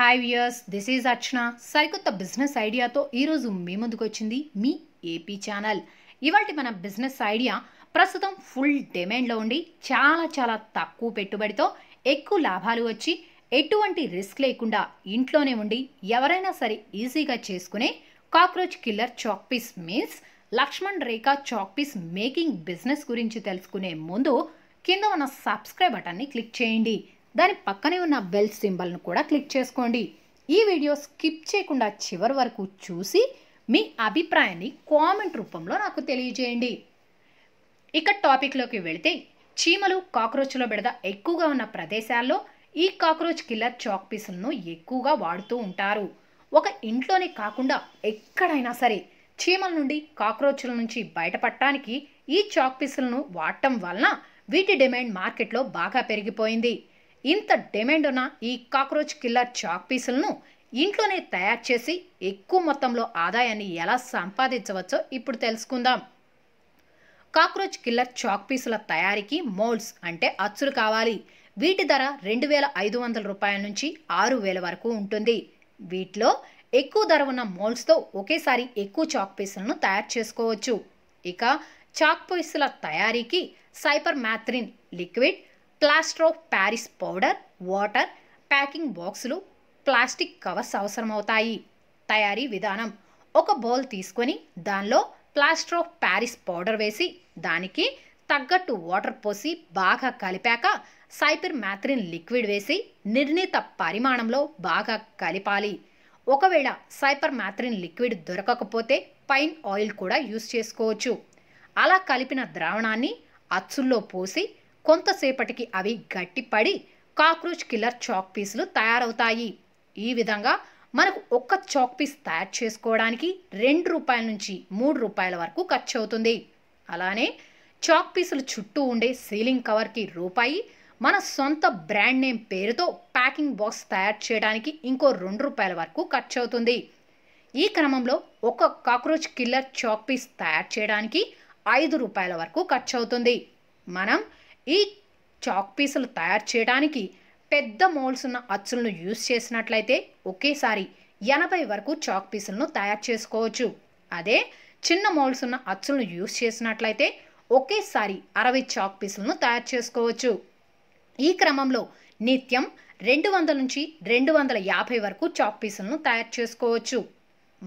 hi viewers this is Archana సరికొత్త business ఐడియాతో ఈరోజు మీ ముందుకు వచ్చింది మీ ఏపీ ఛానల్ ఇవాటి మన బిజినెస్ ఐడియా ప్రస్తుతం ఫుల్ డిమాండ్లో ఉండి చాలా చాలా తక్కువ పెట్టుబడితో ఎక్కువ లాభాలు వచ్చి ఎటువంటి రిస్క్ లేకుండా ఇంట్లోనే ఉండి ఎవరైనా సరే ఈజీగా చేసుకునే cockroach killer chalk piece means Lakshman Rekha chalk piece making business గురించి తెలుసుకునే ముందు కింద ఉన్న సబ్స్క్రైబ్ బటన్ని క్లిక్ చేయండి దాని పక్కనే ఉన్న బెల్ సింబల్ను కూడా క్లిక్ చేసుకోండి ఈ వీడియో స్కిప్ చేయకుండా చివరి వరకు చూసి మీ అభిప్రాయాన్ని కామెంట్ రూపంలో నాకు తెలియజేయండి ఇక టాపిక్లోకి వెళితే చీమలు కాక్రోచ్లో బిడద ఎక్కువగా ఉన్న ప్రదేశాల్లో ఈ కాక్రోచ్ కిల్లర్ చాక్ పీసులను ఎక్కువగా వాడుతూ ఉంటారు ఒక ఇంట్లోనే కాకుండా ఎక్కడైనా సరే చీమల నుండి కాక్రోచ్ల నుంచి బయటపడటానికి ఈ చాక్ పీసులను వాడటం వలన వీటి డిమాండ్ మార్కెట్లో బాగా పెరిగిపోయింది ఇంత డిమాండ్ ఉన్న ఈ కాక్రోచ్ కిల్లర్ చాక్ పీసులను ఇంట్లోనే తయారు చేసి ఎక్కువ మొత్తంలో ఆదాయాన్ని ఎలా సంపాదించవచ్చో ఇప్పుడు తెలుసుకుందాం కాక్రోచ్ కిల్లర్ చాక్ పీసుల తయారీకి మోల్డ్స్ అంటే అచ్చులు కావాలి వీటి ధర రెండు వేల ఐదు వందల రూపాయల నుంచి ఆరు వేల వరకు ఉంటుంది వీటిలో ఎక్కువ ధర ఉన్న మోల్డ్స్తో ఒకేసారి ఎక్కువ చాక్ పీసులను తయారు చేసుకోవచ్చు ఇక చాక్ పీసుల తయారీకి cypermethrin liquid plaster of Paris powder water packing బాక్సులు ప్లాస్టిక్ కవర్స్ అవసరమవుతాయి తయారీ విధానం ఒక బౌల్ తీసుకొని దానిలో ప్లాస్టర్ ఆఫ్ ప్యారిస్ పౌడర్ వేసి దానికి తగ్గట్టు వాటర్ పోసి బాగా కలిపాక సైపిర్ మ్యాథ్రిన్ లిక్విడ్ వేసి నిర్ణీత పరిమాణంలో బాగా కలిపాలి ఒకవేళ సైపర్ మ్యాథ్రిన్ లిక్విడ్ దొరకకపోతే పైన్ ఆయిల్ కూడా యూస్ చేసుకోవచ్చు అలా కలిపిన ద్రావణాన్ని అచ్చుల్లో పోసి కొంతసేపటికి అవి గట్టిపడి కాక్రోచ్ కిల్లర్ చాక్ పీసులు తయారవుతాయి ఈ విధంగా మనకు ఒక్క చాక్ పీస్ తయారు చేసుకోవడానికి రెండు రూపాయల నుంచి మూడు రూపాయల వరకు ఖర్చు అవుతుంది అలానే చాక్ పీసులు చుట్టూ ఉండే సీలింగ్ కవర్కి రూపాయి మన సొంత బ్రాండ్ నేమ్ పేరుతో ప్యాకింగ్ బాక్స్ తయారు చేయడానికి ఇంకో రెండు రూపాయల వరకు ఖర్చు అవుతుంది ఈ క్రమంలో ఒక కాక్రోచ్ కిల్లర్ చాక్ పీస్ తయారు చేయడానికి ఐదు రూపాయల వరకు ఖర్చు అవుతుంది మనం ఈ చాక్ పీసులు తయారు చేయడానికి పెద్ద మోల్స్ ఉన్న అచ్చులను యూజ్ చేసినట్లయితే ఒకేసారి ఎనభై వరకు చాక్ పీసులను తయారు చేసుకోవచ్చు అదే చిన్న మోల్స్ ఉన్న అచ్చులను యూజ్ చేసినట్లయితే ఒకేసారి అరవై చాక్ పీసులను తయారు చేసుకోవచ్చు ఈ క్రమంలో నిత్యం రెండు వందల నుంచి రెండు వందల యాభై వరకు చాక్ పీసులను తయారు చేసుకోవచ్చు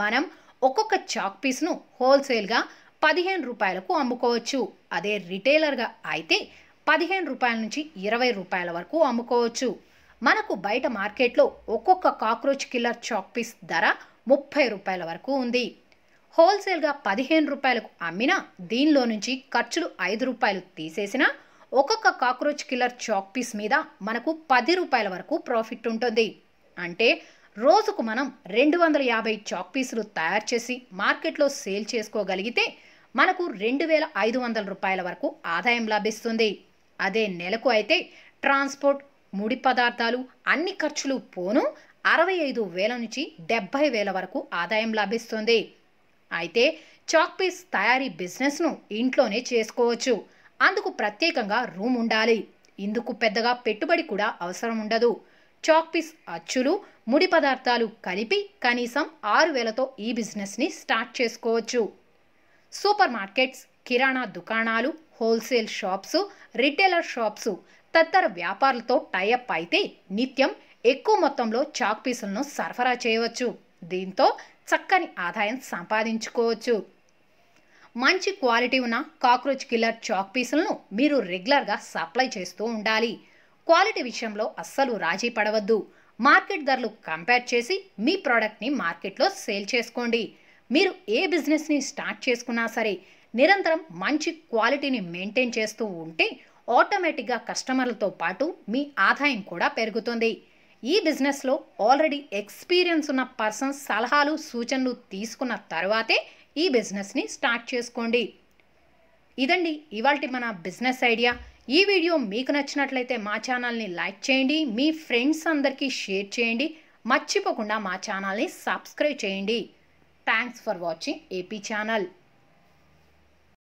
మనం ఒక్కొక్క చాక్ పీస్ను హోల్సేల్గా పదిహేను రూపాయలకు అమ్ముకోవచ్చు అదే రిటైలర్గా అయితే పదిహేను రూపాయల నుంచి ఇరవై రూపాయల వరకు అమ్ముకోవచ్చు మనకు బయట మార్కెట్లో ఒక్కొక్క కాక్రోచ్ కిల్లర్ చాక్పీస్ ధర ముప్పై రూపాయల వరకు ఉంది హోల్సేల్గా పదిహేను రూపాయలకు అమ్మినా దీనిలో నుంచి ఖర్చులు ఐదు రూపాయలు తీసేసినా ఒక్కొక్క కాక్రోచ్ కిల్లర్ చాక్ పీస్ మీద మనకు పది రూపాయల వరకు ప్రాఫిట్ ఉంటుంది అంటే రోజుకు మనం రెండు వందల యాభై చాక్ పీసులు తయారు చేసి మార్కెట్లో సేల్ చేసుకోగలిగితే మనకు రెండు వేల ఐదు వందల రూపాయల వరకు ఆదాయం లభిస్తుంది అదే నెలకు అయితే ట్రాన్స్పోర్ట్ ముడి పదార్థాలు అన్ని ఖర్చులు పోను అరవై ఐదు వేల నుంచి డెబ్బై వేల వరకు ఆదాయం లభిస్తుంది అయితే చాక్ పీస్ తయారీ బిజినెస్ను ఇంట్లోనే చేసుకోవచ్చు అందుకు ప్రత్యేకంగా రూమ్ ఉండాలి ఇందుకు పెద్దగా పెట్టుబడి కూడా అవసరం ఉండదు చాక్ పీస్ అచ్చులు ముడి పదార్థాలు కలిపి కనీసం ఆరు వేలతో ఈ బిజినెస్ని స్టార్ట్ చేసుకోవచ్చు సూపర్ మార్కెట్స్ కిరాణా దుకాణాలు హోల్సేల్ షాప్సు రిటైలర్ షాప్సు తదితర వ్యాపారులతో టైఅప్ అయితే నిత్యం ఎక్కువ మొత్తంలో చాక్ పీసులను సరఫరా చేయవచ్చు దీంతో చక్కని ఆదాయం సంపాదించుకోవచ్చు మంచి క్వాలిటీ ఉన్న కాక్రోచ్ కిల్లర్ చాక్ పీసులను మీరు రెగ్యులర్గా సప్లై చేస్తూ ఉండాలి క్వాలిటీ విషయంలో అస్సలు రాజీ పడవద్దు మార్కెట్ ధరలు కంపేర్ చేసి మీ ప్రోడక్ట్ని మార్కెట్లో సేల్ చేసుకోండి మీరు ఏ బిజినెస్ని స్టార్ట్ చేసుకున్నా సరే నిరంతరం మంచి క్వాలిటీని మెయింటైన్ చేస్తూ ఉంటే ఆటోమేటిక్గా కస్టమర్లతో పాటు మీ ఆదాయం కూడా పెరుగుతుంది ఈ బిజినెస్లో ఆల్రెడీ ఎక్స్పీరియన్స్ ఉన్న పర్సన్స్ సలహాలు సూచనలు తీసుకున్న తర్వాతే ఈ బిజినెస్ని స్టార్ట్ చేసుకోండి ఇదండి ఇవాళ మన బిజినెస్ ఐడియా ఈ వీడియో మీకు నచ్చినట్లయితే మా ఛానల్ని లైక్ చేయండి మీ ఫ్రెండ్స్ అందరికీ షేర్ చేయండి మర్చిపోకుండా మా ఛానల్ని సబ్స్క్రైబ్ చేయండి thanks for watching AP channel